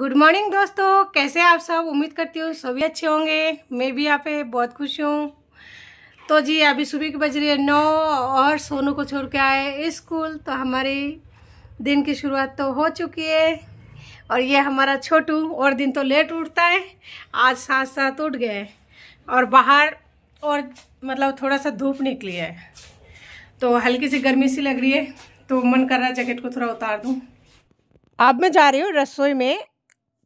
Good morning दोस्तों कैसे आप सब उम्मीद करती हूँ सभी अच्छे होंगे मैं भी यहाँ पे बहुत खुश हूँ तो जी अभी सुबह की बज रही है नौ और सोनू को छोड़ के आए स्कूल तो हमारे दिन की शुरुआत तो हो चुकी है और ये हमारा छोटू और दिन तो लेट उठता है आज साथ साथ उठ गए और बाहर और मतलब थोड़ा सा धूप निकली है तो हल्की सी गर्मी सी लग रही है तो मन कर रहा है जैकेट को थोड़ा उतार दूँ अब मैं जा रही हूँ रसोई में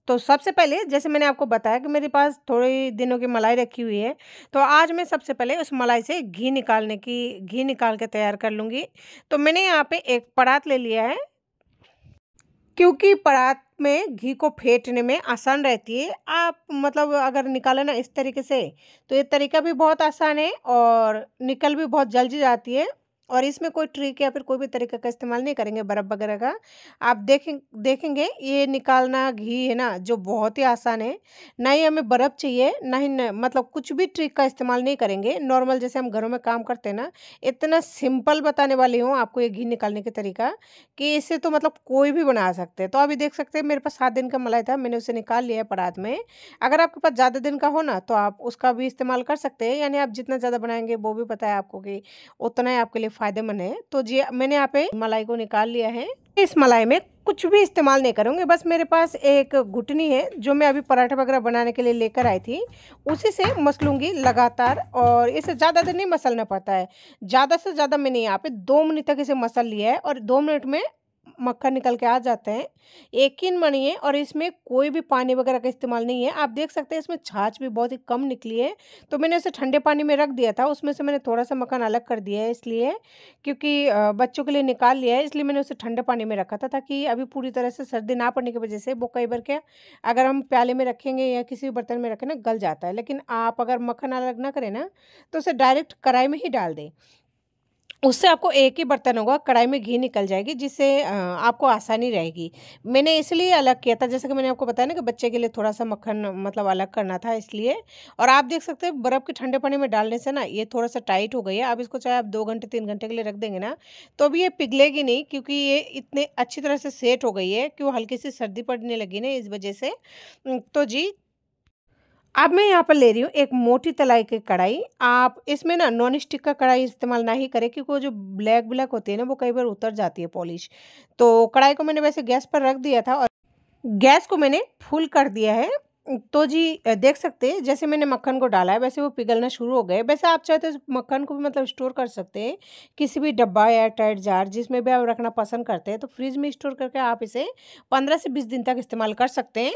तो सबसे पहले जैसे मैंने आपको बताया कि मेरे पास थोड़े दिनों की मलाई रखी हुई है तो आज मैं सबसे पहले उस मलाई से घी निकालने की घी निकाल के तैयार कर लूँगी तो मैंने यहाँ पे एक परात ले लिया है क्योंकि परात में घी को फेंटने में आसान रहती है आप मतलब अगर निकाले ना इस तरीके से तो ये तरीका भी बहुत आसान है और निकल भी बहुत जल्दी जाती है और इसमें कोई ट्रिक या फिर कोई भी तरीका का इस्तेमाल नहीं करेंगे बर्फ़ वगैरह का आप देखें देखेंगे ये निकालना घी है ना जो बहुत ही आसान है ना ही हमें बर्फ़ चाहिए ना ही मतलब कुछ भी ट्रिक का इस्तेमाल नहीं करेंगे नॉर्मल जैसे हम घरों में काम करते हैं ना इतना सिंपल बताने वाली हूँ आपको ये घी निकालने का तरीका कि इसे तो मतलब कोई भी बना सकते तो अभी देख सकते हैं मेरे पास सात दिन का मलाई था मैंने उसे निकाल लिया है परात में अगर आपके पास ज़्यादा दिन का हो ना तो आप उसका भी इस्तेमाल कर सकते हैं यानी आप जितना ज़्यादा बनाएंगे वो भी पता है आपको कि उतना ही आपके लिए फायदेमंद है तो जी मैंने यहाँ पे मलाई को निकाल लिया है इस मलाई में कुछ भी इस्तेमाल नहीं करूँगी बस मेरे पास एक घुटनी है जो मैं अभी पराठा वगैरह बनाने के लिए लेकर आई थी उसी से मसलूँगी लगातार और इसे ज़्यादा देर नहीं मसलना पड़ता है ज़्यादा से ज़्यादा मैंने यहाँ पे दो मिनट तक इसे मसल लिया है और दो मिनट में मक्खन निकल के आ जाते हैं एक यकीन है और इसमें कोई भी पानी वगैरह का इस्तेमाल नहीं है आप देख सकते हैं इसमें छाछ भी बहुत ही कम निकली है तो मैंने इसे ठंडे पानी में रख दिया था उसमें से मैंने थोड़ा सा मक्खन अलग कर दिया है इसलिए क्योंकि बच्चों के लिए निकाल लिया है इसलिए मैंने उसे ठंडे पानी में रखा था ताकि अभी पूरी तरह से सर्दी ना पड़ने की वजह से वो कई बार क्या अगर हम प्याले में रखेंगे या किसी भी बर्तन में रखें ना गल जाता है लेकिन आप अगर मक्खन अलग ना करें ना तो उसे डायरेक्ट कढ़ाई में ही डाल दें उससे आपको एक ही बर्तन होगा कढ़ाई में घी निकल जाएगी जिससे आपको आसानी रहेगी मैंने इसलिए अलग किया था जैसे कि मैंने आपको बताया ना कि बच्चे के लिए थोड़ा सा मक्खन मतलब अलग करना था इसलिए और आप देख सकते हैं बर्फ़ के ठंडे पानी में डालने से ना ये थोड़ा सा टाइट हो गई है आप इसको चाहे आप दो घंटे तीन घंटे के लिए रख देंगे ना तो अभी ये पिघलेगी नहीं क्योंकि ये इतने अच्छी तरह से सेट हो गई है कि वो हल्की सी सर्दी पड़ने लगी ना इस वजह से तो जी अब मैं यहाँ पर ले रही हूँ एक मोटी तलाई की कढ़ाई आप इसमें ना नॉन स्टिक का कढ़ाई इस्तेमाल ना ही करें क्योंकि वो जो ब्लैक ब्लैक होती है ना वो कई बार उतर जाती है पॉलिश तो कढ़ाई को मैंने वैसे गैस पर रख दिया था और गैस को मैंने फुल कर दिया है तो जी देख सकते हैं जैसे मैंने मक्खन को डाला है वैसे वो पिघलना शुरू हो गए वैसे आप चाहते तो मक्खन को भी मतलब स्टोर कर सकते हैं किसी भी डब्बा या टाइट जार जिसमें भी आप रखना पसंद करते हैं तो फ्रिज में स्टोर करके आप इसे पंद्रह से बीस दिन तक इस्तेमाल कर सकते हैं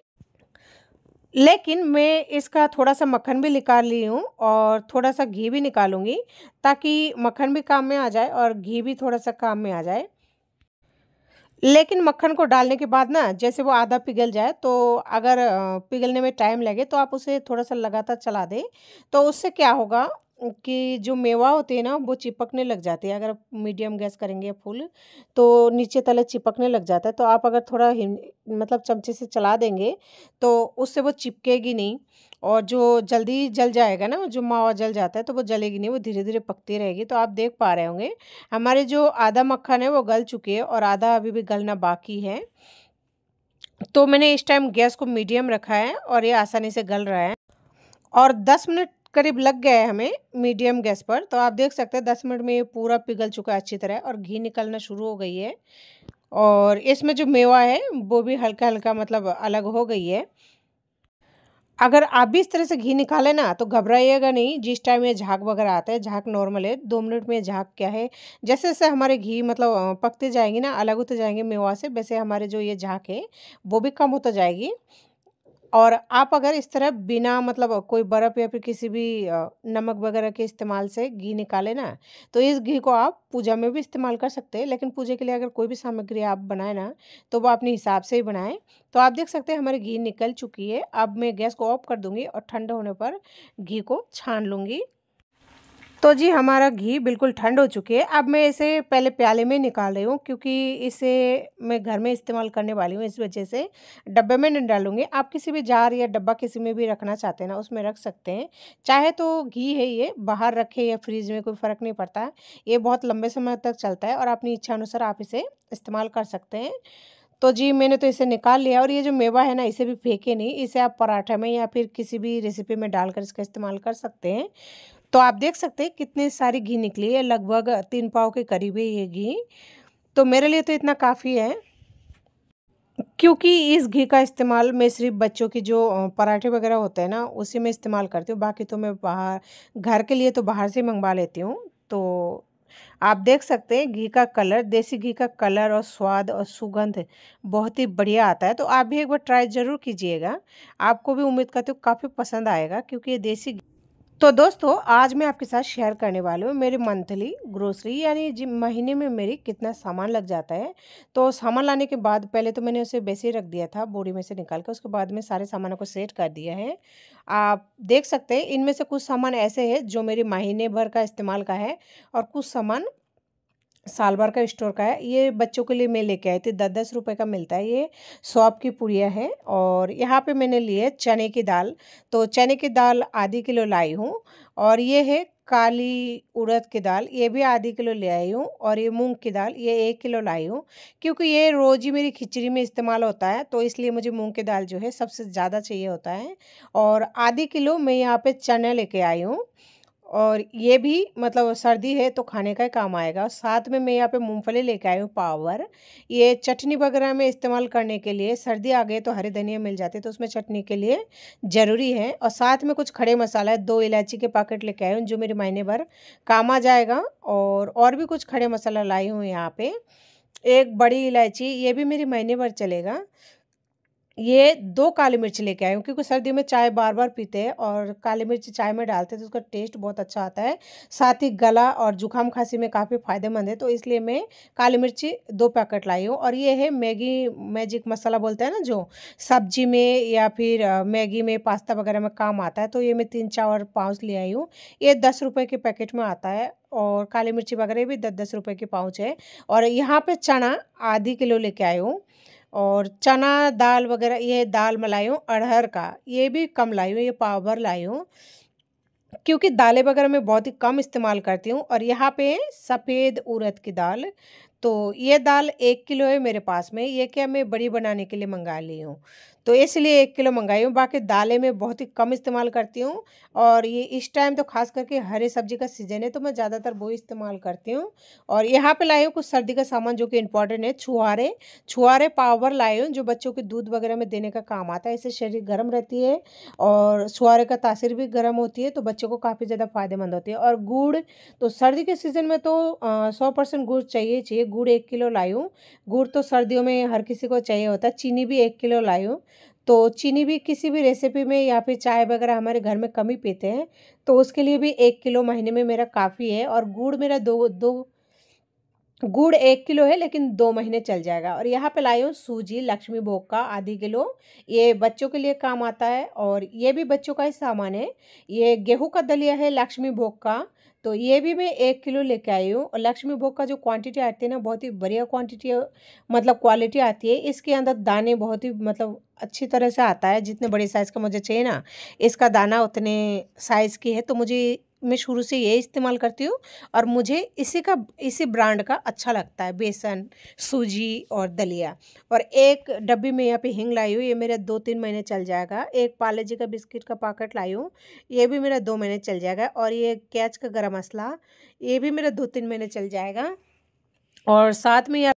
लेकिन मैं इसका थोड़ा सा मक्खन भी निकाल ली हूँ और थोड़ा सा घी भी निकालूंगी ताकि मक्खन भी काम में आ जाए और घी भी थोड़ा सा काम में आ जाए लेकिन मक्खन को डालने के बाद ना जैसे वो आधा पिघल जाए तो अगर पिघलने में टाइम लगे तो आप उसे थोड़ा सा लगातार चला दें तो उससे क्या होगा कि जो मेवा होते हैं ना वो चिपकने लग जाते हैं अगर आप मीडियम गैस करेंगे फूल तो नीचे तले चिपकने लग जाता है तो आप अगर थोड़ा मतलब चमचे से चला देंगे तो उससे वो चिपकेगी नहीं और जो जल्दी जल जाएगा ना जो मावा जल जाता है तो वो जलेगी नहीं वो धीरे धीरे पकती रहेगी तो आप देख पा रहे होंगे हमारे जो आधा मक्खन है वो गल चुके हैं और आधा अभी भी गलना बाकी है तो मैंने इस टाइम गैस को मीडियम रखा है और ये आसानी से गल रहा है और 10 मिनट करीब लग गया है हमें मीडियम गैस पर तो आप देख सकते हैं दस मिनट में ये पूरा पिघल चुका है अच्छी तरह और घी निकलना शुरू हो गई है और इसमें जो मेवा है वो भी हल्का हल्का मतलब अलग हो गई है अगर आप भी इस तरह से घी निकालें ना तो घबराइएगा नहीं जिस टाइम ये झाग वगैरह आता है झाग नॉर्मल है दो मिनट में झाग क्या है जैसे जैसे हमारे घी मतलब पकते जाएंगे ना अलग होते जाएंगे मेवा से वैसे हमारे जो ये झाग है वो भी कम होता जाएगी और आप अगर इस तरह बिना मतलब कोई बर्फ़ या फिर किसी भी नमक वगैरह के इस्तेमाल से घी निकाले ना, तो इस घी को आप पूजा में भी इस्तेमाल कर सकते हैं। लेकिन पूजा के लिए अगर कोई भी सामग्री आप बनाए ना, तो वो अपने हिसाब से ही बनाएँ। तो आप देख सकते हैं हमारी घी निकल चुकी है। अब मैं गैस को ऑफ़ कर दूँगी और ठंडा होने पर घी को छान लूँगी। तो जी हमारा घी बिल्कुल ठंड हो चुकी है अब मैं इसे पहले प्याले में निकाल रही हूँ क्योंकि इसे मैं घर में इस्तेमाल करने वाली हूँ इस वजह से डब्बे में नहीं डालूँगी आप किसी भी जार या डब्बा किसी में भी रखना चाहते हैं ना उसमें रख सकते हैं चाहे तो घी है ये बाहर रखे या फ्रिज में कोई फ़र्क नहीं पड़ता ये बहुत लंबे समय तक चलता है और अपनी इच्छा अनुसार आप इसे इस्तेमाल कर सकते हैं तो जी मैंने तो इसे निकाल लिया और ये जो मेवा है ना इसे भी फेंके नहीं इसे आप पराठा में या फिर किसी भी रेसिपी में डालकर इसका इस्तेमाल कर सकते हैं तो आप देख सकते हैं कितनी सारी घी निकली है लगभग तीन पाव के करीब ही ये घी तो मेरे लिए तो इतना काफ़ी है क्योंकि इस घी का इस्तेमाल मैं सिर्फ बच्चों की जो पराठे वगैरह होते हैं ना उसी में इस्तेमाल करती हूँ बाकी तो मैं बाहर घर के लिए तो बाहर से मंगवा लेती हूँ तो आप देख सकते हैं घी का कलर देसी घी का कलर और स्वाद और सुगंध बहुत ही बढ़िया आता है तो आप भी एक बार ट्राई ज़रूर कीजिएगा आपको भी उम्मीद करती हूँ काफ़ी पसंद आएगा क्योंकि ये देसी तो दोस्तों आज मैं आपके साथ शेयर करने वाली हूँ मेरी मंथली ग्रोसरी यानी जिम महीने में मेरी कितना सामान लग जाता है तो सामान लाने के बाद पहले तो मैंने उसे वैसे ही रख दिया था बोरी में से निकाल के उसके बाद में सारे सामानों को सेट कर दिया है आप देख सकते हैं इनमें से कुछ सामान ऐसे है जो मेरे महीने भर का इस्तेमाल का है और कुछ सामान साल भर का स्टोर का है ये बच्चों के लिए मैं लेके आई थी दस दस रुपये का मिलता है ये सौप की पुड़िया है और यहाँ पे मैंने लिए है चने की दाल तो चने की दाल आधी किलो लाई हूँ और ये है काली उड़द की दाल ये भी आधी किलो ले आई हूँ और ये मूंग की दाल ये एक किलो लाई हूँ क्योंकि ये रोज़ ही मेरी खिचड़ी में इस्तेमाल होता है तो इसलिए मुझे मूंग की दाल जो है सबसे ज़्यादा चाहिए होता है और आधी किलो मैं यहाँ पे चने लेके आई हूँ और ये भी मतलब सर्दी है तो खाने का ही काम आएगा साथ में मैं यहाँ पे मूंगफली लेके आई हूँ पावर ये चटनी वगैरह में इस्तेमाल करने के लिए सर्दी आ गई तो हरे धनिया मिल जाते तो उसमें चटनी के लिए ज़रूरी है और साथ में कुछ खड़े मसाला है दो इलायची के पैकेट लेके आई हूँ जो मेरे महीने भर काम आ जाएगा और और भी कुछ खड़े मसाला लाई हूँ यहाँ पर एक बड़ी इलायची ये भी मेरे महीने भर चलेगा ये दो काली मिर्च लेके आई हूँ क्योंकि सर्दियों में चाय बार बार पीते हैं और काली मिर्च चाय में डालते हैं तो उसका टेस्ट बहुत अच्छा आता है साथ ही गला और जुकाम खांसी में काफ़ी फ़ायदेमंद है तो इसलिए मैं काली मिर्ची दो पैकेट लाई हूँ और ये है मैगी मैजिक मसाला बोलते हैं ना जो सब्जी में या फिर मैगी में पास्ता वगैरह में काम आता है तो ये मैं तीन चार पाउच ले आई हूँ ये दस रुपये के पैकेट में आता है और काली मिर्ची वगैरह भी दस दस रुपये के पाउच है और यहाँ पर चना आधी किलो लेके आई हूँ और चना दाल वगैरह ये दाल मलाई हूँ अरहर का ये भी कम लाई हूँ ये पावर लाई हूँ क्योंकि दालें वगैरह मैं बहुत ही कम इस्तेमाल करती हूँ और यहाँ पे सफ़ेद उड़द की दाल तो ये दाल एक किलो है मेरे पास में ये क्या मैं बड़ी बनाने के लिए मंगा ली हूँ तो इसलिए एक किलो मंगाई हूँ बाकी दालें में बहुत ही कम इस्तेमाल करती हूँ और ये इस टाइम तो खास करके हरी सब्जी का सीजन है तो मैं ज़्यादातर वो इस्तेमाल करती हूँ और यहाँ पे लाई हूँ कुछ सर्दी का सामान जो कि इम्पॉर्टेंट है छुहारे छुहारे पावर लाई हूँ जो बच्चों के दूध वगैरह में देने का काम आता है इससे शरीर गर्म रहती है और छुहारे का तासीर भी गर्म होती है तो बच्चों को काफ़ी ज़्यादा फायदेमंद होती है और गुड़ तो सर्दी के सीज़न में तो सौ परसेंट गुड़ चाहिए चाहिए गुड़ एक किलो लाई हूँ गुड़ तो सर्दियों में हर किसी को चाहिए होता है चीनी भी एक किलो लाई हूँ तो चीनी भी किसी भी रेसिपी में या फिर चाय वगैरह हमारे घर में कम ही पीते हैं तो उसके लिए भी एक किलो महीने में मेरा काफ़ी है और गुड़ मेरा दो दो गुड़ एक किलो है लेकिन दो महीने चल जाएगा और यहाँ पे लाई हूँ सूजी लक्ष्मी भोग का आधी किलो ये बच्चों के लिए काम आता है और ये भी बच्चों का ही सामान है ये गेहूं का दलिया है लक्ष्मी भोग का तो ये भी मैं एक किलो लेके आई हूँ और लक्ष्मी भोग का जो क्वांटिटी आती है ना बहुत ही बढ़िया क्वांटिटी मतलब क्वालिटी आती है इसके अंदर दाने बहुत ही मतलब अच्छी तरह से आता है जितने बड़े साइज़ का मुझे चाहिए ना इसका दाना उतने साइज़ की है तो मुझे मैं शुरू से ये इस्तेमाल करती हूँ और मुझे इसी का इसी ब्रांड का अच्छा लगता है बेसन सूजी और दलिया और एक डब्बी में यहाँ पे हिंग लाई हूँ ये मेरा दो तीन महीने चल जाएगा एक पाले जी का बिस्किट का पाकेट लाई हूँ ये भी मेरा दो महीने चल जाएगा और ये कैच का गरम मसाला ये भी मेरा दो तीन महीने चल जाएगा और साथ में यहाँ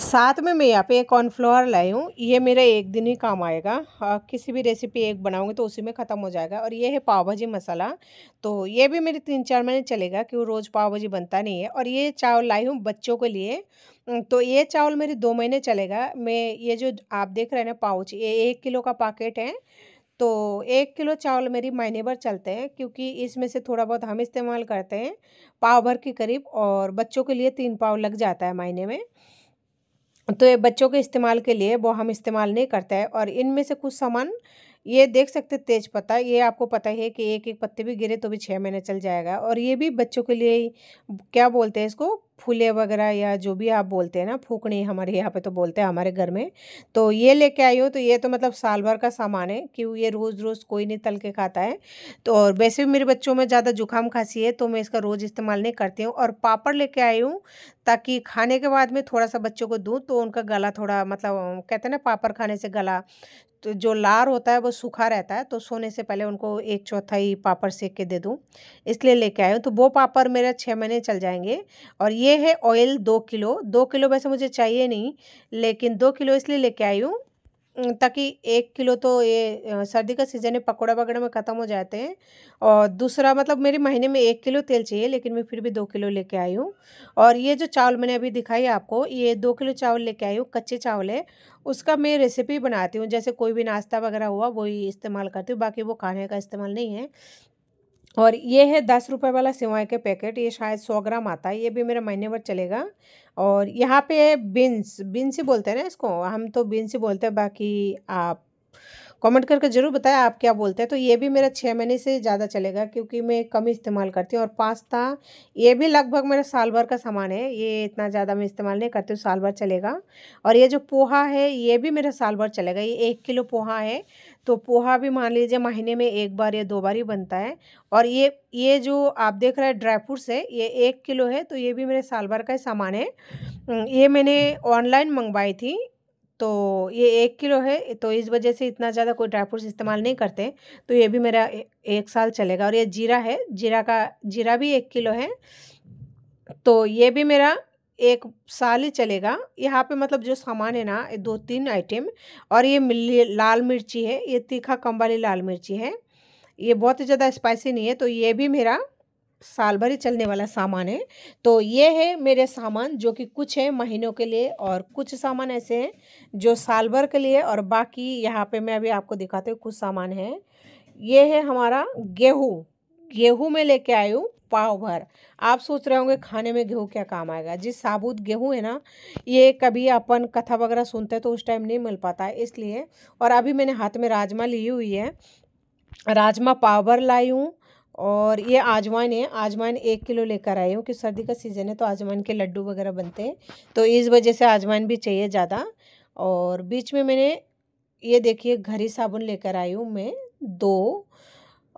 साथ में मैं यहाँ पे एक कॉर्नफ्लोर लाई हूँ ये मेरा एक दिन ही काम आएगा आ, किसी भी रेसिपी एक बनाऊँगी तो उसी में ख़त्म हो जाएगा और ये है पाव भाजी मसाला तो ये भी मेरे तीन चार महीने चलेगा क्यों रोज़ पाव भाजी बनता नहीं है और ये चावल लाई हूँ बच्चों के लिए तो ये चावल मेरे दो महीने चलेगा मैं ये जो आप देख रहे हैं ना पाउच ये एक किलो का पाकेट है तो एक किलो चावल मेरी महीने भर चलते हैं क्योंकि इसमें से थोड़ा बहुत हम इस्तेमाल करते हैं पाव भर के करीब और बच्चों के लिए तीन पाव लग जाता है महीने में तो ये बच्चों के इस्तेमाल के लिए वो हम इस्तेमाल नहीं करते हैं और इनमें से कुछ सामान ये देख सकते तेज पत्ता ये आपको पता ही है कि एक एक पत्ते भी गिरे तो भी छः महीने चल जाएगा और ये भी बच्चों के लिए क्या बोलते हैं इसको फूले वगैरह या जो भी आप बोलते हैं ना फूकनी हमारे यहाँ पे तो बोलते हैं हमारे घर में तो ये लेके आई हूँ तो ये तो मतलब साल भर का सामान है कि ये रोज़ रोज़ कोई नहीं तल के खाता है तो और वैसे भी मेरे बच्चों में ज़्यादा जुकाम खांसी है तो मैं इसका रोज़ इस्तेमाल नहीं करती हूँ और पापड़ लेके आई हूँ ताकि खाने के बाद में थोड़ा सा बच्चों को दूँ तो उनका गला थोड़ा मतलब कहते हैं ना पापड़ खाने से गला तो जो लार होता है वो सूखा रहता है तो सोने से पहले उनको एक चौथाई पापड़ सेक के दे दूँ इसलिए लेके आए हूँ तो वो पापड़ मेरा छः महीने चल जाएंगे और ये है ऑयल दो किलो दो किलो वैसे मुझे चाहिए नहीं लेकिन दो किलो इसलिए लेके आई हूँ ताकि एक किलो तो ये सर्दी का सीज़न है पकौड़ा वगैरह में ख़त्म हो जाते हैं और दूसरा मतलब मेरे महीने में एक किलो तेल चाहिए लेकिन मैं फिर भी दो किलो लेके आई हूँ और ये जो चावल मैंने अभी दिखाई आपको ये दो किलो चावल लेके आई हूँ कच्चे चावल है उसका मैं रेसिपी बनाती हूँ जैसे कोई भी नाश्ता वगैरह हुआ वही इस्तेमाल करती हूँ बाकी वो खाने का इस्तेमाल नहीं है और ये है दस रुपए वाला सेवाएं के पैकेट ये शायद सौ ग्राम आता है ये भी मेरा महीने भर चलेगा और यहाँ पे बीन्स बीन्स ही बोलते हैं ना इसको हम तो बीन्स ही बोलते हैं बाकी आप कमेंट करके ज़रूर बताएं आप क्या बोलते हैं तो ये भी मेरा छः महीने से ज़्यादा चलेगा क्योंकि मैं कम इस्तेमाल करती हूँ और पास्ता ये भी लगभग मेरा साल भर का सामान है ये इतना ज़्यादा मैं इस्तेमाल नहीं करती हूँ साल भर चलेगा और ये जो पोहा है ये भी मेरा साल भर चलेगा ये एक किलो पोहा है तो पोहा भी मान लीजिए महीने में एक बार या दो बार ही बनता है और ये ये जो आप देख रहे हैं ड्राई फ्रूट्स है ये एक किलो है तो ये भी मेरे साल भर का ही सामान है ये मैंने ऑनलाइन मंगवाई थी तो ये एक किलो है तो इस वजह से इतना ज़्यादा कोई ड्राई फ्रूट्स इस्तेमाल नहीं करते तो ये भी मेरा एक साल चलेगा और ये जीरा है जीरा का जीरा भी एक किलो है तो ये भी मेरा एक साल ही चलेगा यहाँ पे मतलब जो सामान है ना दो तीन आइटम और ये लाल मिर्ची है ये तीखा कम वाली लाल मिर्ची है ये बहुत ज़्यादा स्पाइसी नहीं है तो ये भी मेरा साल भर ही चलने वाला सामान है तो ये है मेरे सामान जो कि कुछ है महीनों के लिए और कुछ सामान ऐसे हैं जो साल भर के लिए और बाकी यहाँ पे मैं अभी आपको दिखाते हूँ कुछ सामान है ये है हमारा गेहूँ गेहूँ में लेके आई हूँ पाव भर आप सोच रहे होंगे खाने में गेहूँ क्या काम आएगा जिस साबुत गेहूँ है ना ये कभी अपन कथा वगैरह सुनते तो उस टाइम नहीं मिल पाता है इसलिए और अभी मैंने हाथ में राजमा ली हुई है राजमा पाव भर लाई हूँ और ये आजवाइन है आजवाइन एक किलो लेकर आई हूँ कि सर्दी का सीज़न है तो आजवाइन के लड्डू वगैरह बनते हैं तो इस वजह से आजवाइन भी चाहिए ज़्यादा और बीच में मैंने ये देखिए घरी साबुन लेकर आई हूँ मैं दो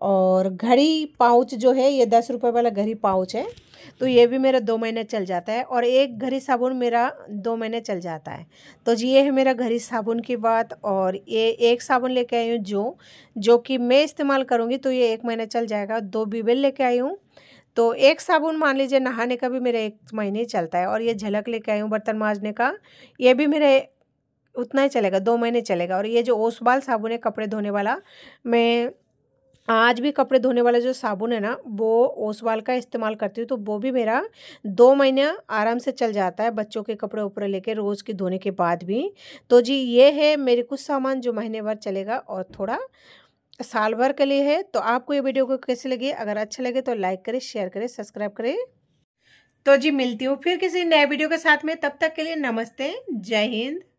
और घड़ी पाउच जो है ये दस रुपये वाला घड़ी पाउच है तो ये भी मेरा दो महीने चल जाता है और एक घड़ी साबुन मेरा दो महीने चल जाता है तो जी ये है मेरा घड़ी साबुन की बात और ये एक साबुन लेके आई हूँ जो जो कि मैं इस्तेमाल करूँगी तो ये एक महीना चल जाएगा दो बीबेल लेके आई हूँ तो एक साबुन मान लीजिए नहाने का भी मेरा एक महीने चलता है और ये झलक लेके आई हूँ बर्तन माँजने का ये भी मेरे उतना ही चलेगा दो महीने चलेगा और ये जो ओसबाल साबुन है कपड़े धोने वाला मैं आज भी कपड़े धोने वाला जो साबुन है ना वो ओसवाल का इस्तेमाल करती हूँ तो वो भी मेरा दो महीना आराम से चल जाता है बच्चों के कपड़े ऊपर लेके रोज़ के धोने के बाद भी तो जी ये है मेरे कुछ सामान जो महीने भर चलेगा और थोड़ा साल भर के लिए है तो आपको ये वीडियो को कैसे लगे अगर अच्छा लगे तो लाइक करें शेयर करें सब्सक्राइब करें तो जी मिलती हूँ फिर किसी नए वीडियो के साथ में तब तक के लिए नमस्ते जय हिंद